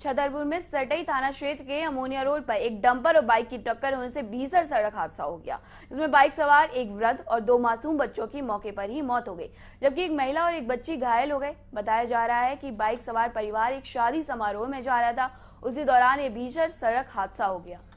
छतरपुर में सटई थाना क्षेत्र के अमोनिया रोड पर एक डंपर और बाइक की टक्कर होने से भीषण सड़क हादसा हो गया जिसमें बाइक सवार एक वृद्ध और दो मासूम बच्चों की मौके पर ही मौत हो गई जबकि एक महिला और एक बच्ची घायल हो गए बताया जा रहा है कि बाइक सवार परिवार एक शादी समारोह में जा रहा था उसी दौरान ये भीषण सड़क हादसा हो गया